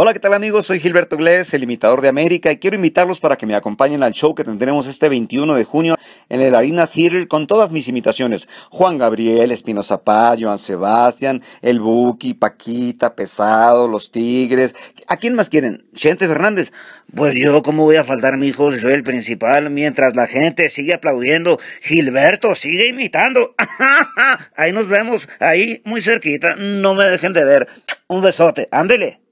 Hola, ¿qué tal amigos? Soy Gilberto Glés, el imitador de América, y quiero invitarlos para que me acompañen al show que tendremos este 21 de junio en el Arena Theater con todas mis imitaciones. Juan Gabriel, Espinoza Paz, Joan Sebastián, El Buki, Paquita, Pesado, Los Tigres. ¿A quién más quieren? ¿Chente Fernández? Pues yo, ¿cómo voy a faltar, mi hijo, soy el principal? Mientras la gente sigue aplaudiendo, Gilberto sigue imitando. ahí nos vemos, ahí muy cerquita. No me dejen de ver. Un besote. Ándele.